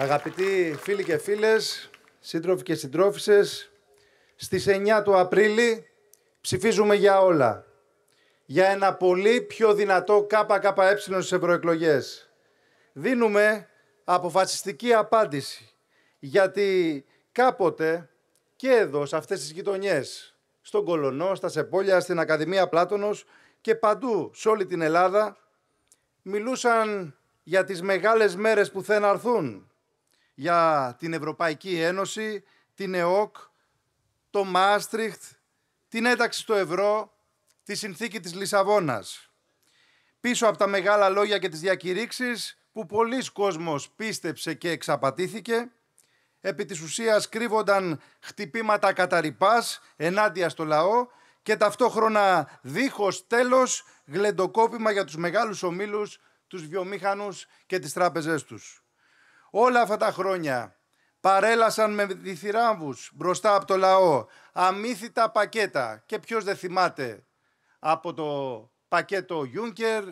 Αγαπητοί φίλοι και φίλες, σύντροφοι και συντρόφισσες, στις 9 του Απρίλη ψηφίζουμε για όλα. Για ένα πολύ πιο δυνατό ΚΚΕ στις ευρωεκλογές. Δίνουμε αποφασιστική απάντηση, γιατί κάποτε και εδώ, σε αυτές τις γειτονιές, στον Κολονό, στα Σεπόλια, στην Ακαδημία Πλάτωνος και παντού σε όλη την Ελλάδα, μιλούσαν για τις μεγάλες μέρες που θα έρθουν για την Ευρωπαϊκή Ένωση, την ΕΟΚ, το Μάστριχτ, την ένταξη στο ευρώ, τη συνθήκη της Λισαβόνας. Πίσω από τα μεγάλα λόγια και τις διακηρύξεις που πολλοί κόσμος πίστεψε και εξαπατήθηκε, επί της ουσίας κρύβονταν χτυπήματα καταρρυπάς ενάντια στο λαό και ταυτόχρονα δίχως τέλος γλεντοκόπημα για τους μεγάλους ομίλους, τους βιομήχανους και τις τράπεζές τους όλα αυτά τα χρόνια παρέλασαν με διθυράμβους μπροστά από το λαό αμύθιτα πακέτα και ποιος δεν θυμάται από το πακέτο Juncker,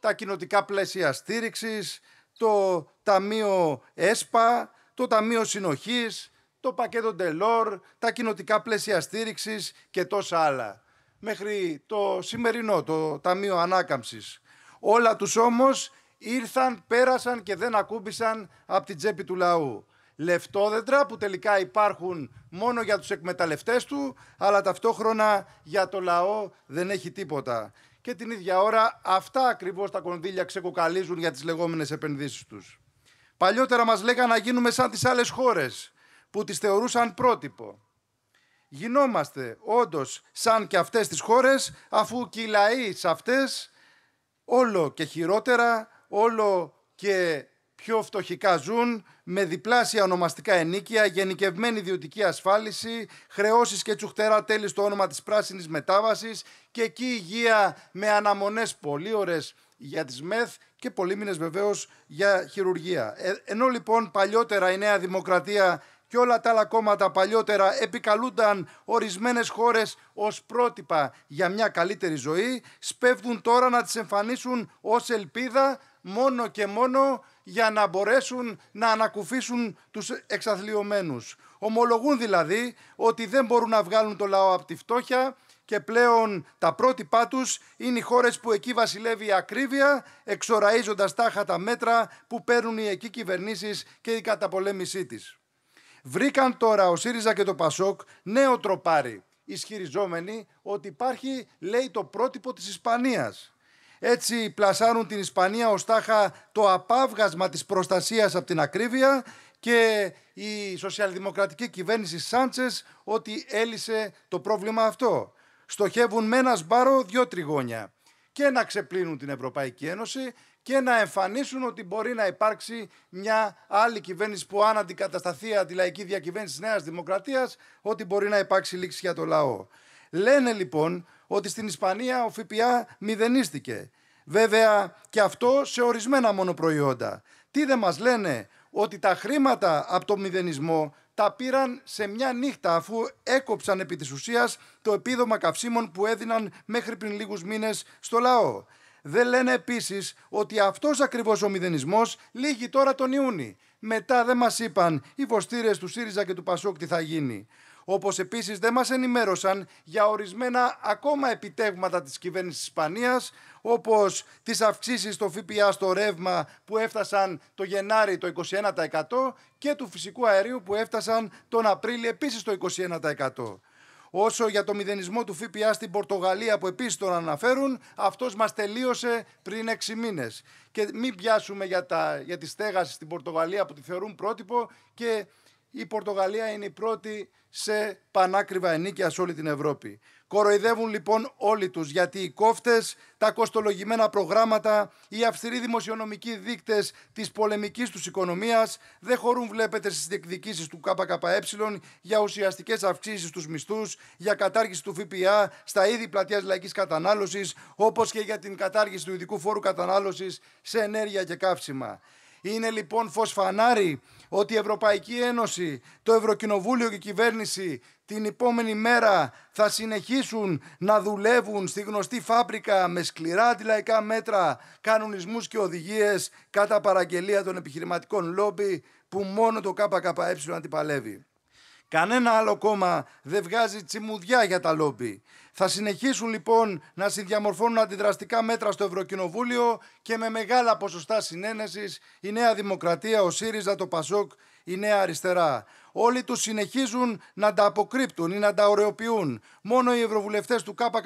τα κοινοτικά πλαίσια στήριξης, το Ταμείο ΕΣΠΑ, το Ταμείο Συνοχής, το πακέτο Ντελόρ, τα κοινοτικά πλαίσια στήριξης και τόσα άλλα. Μέχρι το σημερινό, το Ταμείο Ανάκαμψης. Όλα τους όμως ήρθαν, πέρασαν και δεν ακούμπησαν από την τσέπη του λαού. Λεφτόδεντρα που τελικά υπάρχουν μόνο για τους εκμεταλλευτές του, αλλά ταυτόχρονα για το λαό δεν έχει τίποτα. Και την ίδια ώρα αυτά ακριβώς τα κονδύλια ξεκοκαλίζουν για τις λεγόμενες επενδύσεις τους. Παλιότερα μας λέγανε να γίνουμε σαν τις άλλες χώρες που τις θεωρούσαν πρότυπο. Γινόμαστε όντως σαν και αυτές τις χώρες αφού και οι λαοί σε αυτές όλο και χειρότερα όλο και πιο φτωχικά ζουν, με διπλάσια ονομαστικά ενίκεια, γενικευμένη ιδιωτική ασφάλιση, χρεώσεις και τσουχτερά τέλη στο όνομα της πράσινης μετάβασης και εκεί υγεία με αναμονές πολύ ωραίες για τις ΜΕΘ και πολλοί μήνες για χειρουργία. Ε, ενώ λοιπόν παλιότερα η Νέα Δημοκρατία και όλα τα άλλα κόμματα παλιότερα επικαλούνταν ορισμένες χώρες ως πρότυπα για μια καλύτερη ζωή, σπέβδουν τώρα να τις εμφανίσουν ως ελπίδα μόνο και μόνο για να μπορέσουν να ανακουφίσουν τους εξαθλειωμένους. Ομολογούν δηλαδή ότι δεν μπορούν να βγάλουν το λαό από τη φτώχεια και πλέον τα πρότυπά τους είναι οι χώρες που εκεί βασιλεύει η ακρίβεια, εξοραίζοντας τάχα τα μέτρα που παίρνουν οι εκεί κυβερνήσεις και η καταπολέμησή της. Βρήκαν τώρα ο ΣΥΡΙΖΑ και το ΠΑΣΟΚ νέο τροπάρι, ισχυριζόμενοι ότι υπάρχει, λέει, το πρότυπο της Ισπανίας. Έτσι πλασάρουν την Ισπανία ως τάχα το απάβγασμα της προστασίας από την ακρίβεια και η σοσιαλδημοκρατική κυβέρνηση Σάντσες ότι έλυσε το πρόβλημα αυτό. Στοχεύουν με ένα σπάρο δύο τριγώνια και να ξεπλύνουν την Ευρωπαϊκή Ένωση και να εμφανίσουν ότι μπορεί να υπάρξει μια άλλη κυβέρνηση που αν αντικατασταθεί αντιλαϊκή διακυβέρνηση της Νέας Δημοκρατίας ότι μπορεί να υπάρξει λήξη για το λαό. Λένε λοιπόν ότι στην Ισπανία ο ΦΠΑ μηδενίστηκε. Βέβαια και αυτό σε ορισμένα μόνο προϊόντα. Τι δεν μας λένε ότι τα χρήματα από το μηδενισμό τα πήραν σε μια νύχτα αφού έκοψαν επί της ουσίας το επίδομα καυσίμων που έδιναν μέχρι πριν λίγους μήνες στο λαό. Δεν λένε επίσης ότι αυτός ακριβώς ο μηδενισμός λύγει τώρα τον Ιούνι. Μετά δεν μας είπαν οι βοστήρες του ΣΥΡΙΖΑ και του ΠΑΣΟΚ τι θα γίνει. Όπως επίσης δεν μας ενημέρωσαν για ορισμένα ακόμα επιτεύγματα της κυβέρνησης Ισπανίας, όπως τις αυξήσεις στο ΦΠΑ στο ρεύμα που έφτασαν το Γενάρη το 21% και του φυσικού αερίου που έφτασαν τον Απρίλιο επίσης το 21%. Όσο για το μηδενισμό του ΦΠΑ στην Πορτογαλία που επίσης τον αναφέρουν, αυτός μας τελείωσε πριν 6 μήνες. Και μην πιάσουμε για, τα, για τη στέγαση στην Πορτογαλία που τη θεωρούν πρότυπο και η Πορτογαλία είναι η πρώτη σε πανάκριβα ενίκια σε όλη την Ευρώπη. Κοροϊδεύουν λοιπόν όλοι τους γιατί οι κόφτες, τα κοστολογημένα προγράμματα, οι αυστηροί δημοσιονομικοί δείκτες της πολεμικής τους οικονομίας δεν χωρούν βλέπετε στις διεκδικήσεις του ΚΚΕ για ουσιαστικές αυξήσεις στους μισθούς, για κατάργηση του ΦΠΑ στα είδη πλατείας λαϊκής κατανάλωσης όπως και για την κατάργηση του ειδικού φόρου κατανάλωσης σε ενέργεια και καύσιμα. Είναι λοιπόν φως φανάρι ότι η Ευρωπαϊκή Ένωση, το Ευρωκοινοβούλιο και η κυβέρνηση την επόμενη μέρα θα συνεχίσουν να δουλεύουν στη γνωστή φάπρικα με σκληρά αντιλαϊκά μέτρα, κανονισμούς και οδηγίες κατά παραγγελία των επιχειρηματικών λόμπι που μόνο το ΚΚΕ αντιπαλεύει. Κανένα άλλο κόμμα δεν βγάζει τσιμουδιά για τα λόμπι. Θα συνεχίσουν λοιπόν να συνδιαμορφώνουν αντιδραστικά μέτρα στο Ευρωκοινοβούλιο και με μεγάλα ποσοστά συνένεσης η Νέα Δημοκρατία, ο ΣΥΡΙΖΑ, το ΠΑΣΟΚ, η Νέα Αριστερά. Όλοι τους συνεχίζουν να τα αποκρύπτουν ή να τα ωρεοποιούν. Μόνο οι ευρωβουλευτές του ΚΚΕ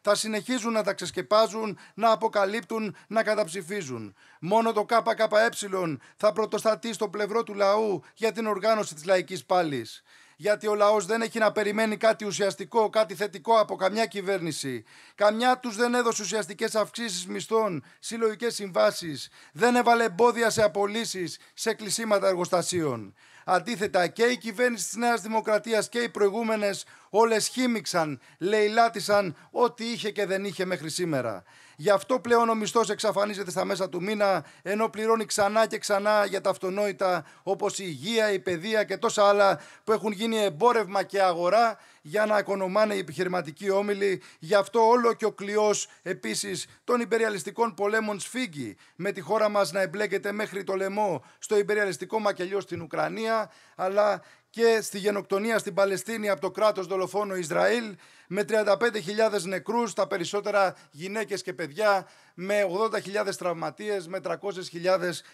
θα συνεχίζουν να τα ξεσκεπάζουν, να αποκαλύπτουν, να καταψηφίζουν. Μόνο το ΚΚΕ θα πρωτοστατεί στο πλευρό του λαού για την οργάνωση της λαϊκής πάλης γιατί ο λαός δεν έχει να περιμένει κάτι ουσιαστικό, κάτι θετικό από καμιά κυβέρνηση. Καμιά τους δεν έδωσε ουσιαστικές αυξήσεις μισθών, συλλογικές συμβάσεις, δεν έβαλε εμπόδια σε απολύσεις, σε κλεισίματα εργοστασίων. Αντίθετα και η κυβέρνηση της Νέας Δημοκρατίας και οι προηγούμενες όλες χύμιξαν, λαιλάτισαν ό,τι είχε και δεν είχε μέχρι σήμερα. Γι' αυτό πλέον ο μισθός εξαφανίζεται στα μέσα του μήνα, ενώ πληρώνει ξανά και ξανά για τα αυτονόητα όπως η υγεία, η παιδεία και τόσα άλλα που έχουν γίνει εμπόρευμα και αγορά για να οικονομάνε οι επιχειρηματικοί όμιλοι. Γι' αυτό όλο και ο κλειός επίσης των υπεριαλιστικών πολέμων σφίγγει με τη χώρα μας να εμπλέκεται μέχρι το λαιμό στο υπεριαλιστικό μακελιό στην Ουκρανία, αλλά και στη γενοκτονία στην Παλαιστίνη από το κράτος δολοφόνο Ισραήλ με 35.000 νεκρούς, τα περισσότερα γυναίκες και παιδιά, με 80.000 τραυματίες, με 300.000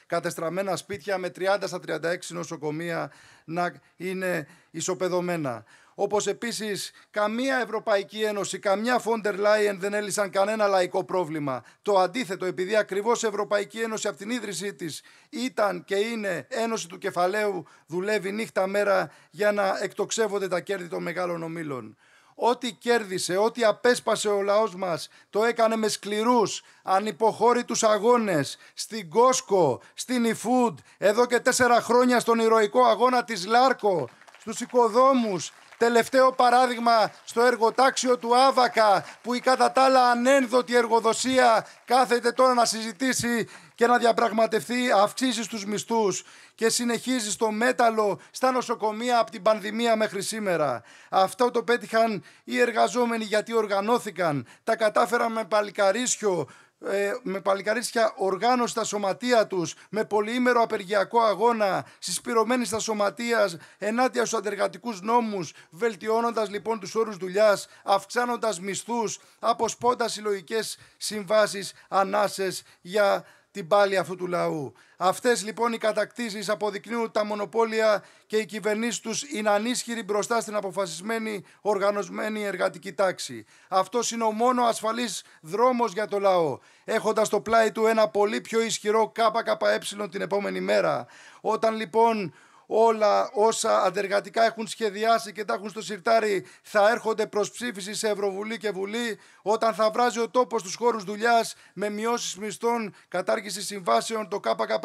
κατεστραμμένα σπίτια, με 30 στα 36 νοσοκομεία να είναι ισοπεδωμένα. Όπως επίσης καμία Ευρωπαϊκή Ένωση, καμιά Φόντερ Λάιεν δεν έλυσαν κανένα λαϊκό πρόβλημα. Το αντίθετο, επειδή ακριβώς η Ευρωπαϊκή Ένωση από την ίδρυσή της ήταν και είναι Ένωση του Κεφαλαίου, δουλεύει νύχτα μέρα για να εκτοξεύονται τα κέρδη των μεγάλων ομίλων. Ό,τι κέρδισε, ό,τι απέσπασε ο λαός μας, το έκανε με σκληρούς, ανυποχώρητους αγώνες, στην Κόσκο, στην Ιφούντ, εδώ και τέσσερα χρόνια στον ηρωικό αγώνα της Λάρκο, στους οικοδόμους, Τελευταίο παράδειγμα στο εργοτάξιο του Άβακα που η κατά τα άλλα ανένδοτη εργοδοσία κάθεται τώρα να συζητήσει και να διαπραγματευτεί αυξήσεις στους μισθούς και συνεχίζει το μέταλλο στα νοσοκομεία από την πανδημία μέχρι σήμερα. Αυτό το πέτυχαν οι εργαζόμενοι γιατί οργανώθηκαν, τα κατάφεραν με παλικαρίσιο, ε, με παλικαρίσια οργάνωση στα σωματεία τους, με πολυήμερο απεργιακό αγώνα, συσπηρωμένοι στα σωματεία, ενάντια στους αντεργατικούς νόμους, βελτιώνοντας λοιπόν τους όρους δουλειάς, αυξάνοντας μισθούς, αποσπώντας συλλογικές συμβάσεις, ανάσες για την πάλη αυτού του λαού. Αυτές λοιπόν οι κατακτήσεις αποδεικνύουν τα μονοπόλια και οι κυβερνήσεις τους είναι ανίσχυροι μπροστά στην αποφασισμένη οργανωσμένη εργατική τάξη. Αυτός είναι ο μόνο ασφαλής δρόμος για το λαό, έχοντας το πλάι του ένα πολύ πιο ισχυρό ΚΚΕ την επόμενη μέρα. Όταν λοιπόν όλα όσα αντεργατικά έχουν σχεδιάσει και τα έχουν στο σιρτάρι θα έρχονται προς ψήφιση σε Ευρωβουλή και Βουλή, όταν θα βράζει ο τόπος τους χώρους δουλειάς με μειώσεις μισθών, κατάργηση συμβάσεων, το ΚΚΕ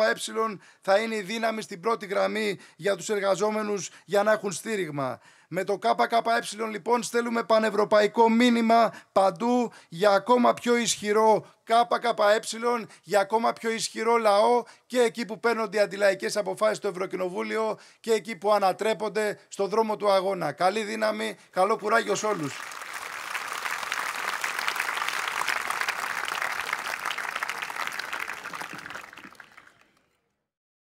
θα είναι η δύναμη στην πρώτη γραμμή για τους εργαζόμενους για να έχουν στήριγμα. Με το ΚΚΕ λοιπόν στέλνουμε πανευρωπαϊκό μήνυμα παντού για ακόμα πιο ισχυρό ΚΚΕ, για ακόμα πιο ισχυρό λαό και εκεί που παίρνονται οι αντιλαϊκές αποφάσεις στο Ευρωκοινοβούλιο και εκεί που ανατρέπονται στο δρόμο του αγώνα. Καλή δύναμη, καλό κουράγιο σε όλους.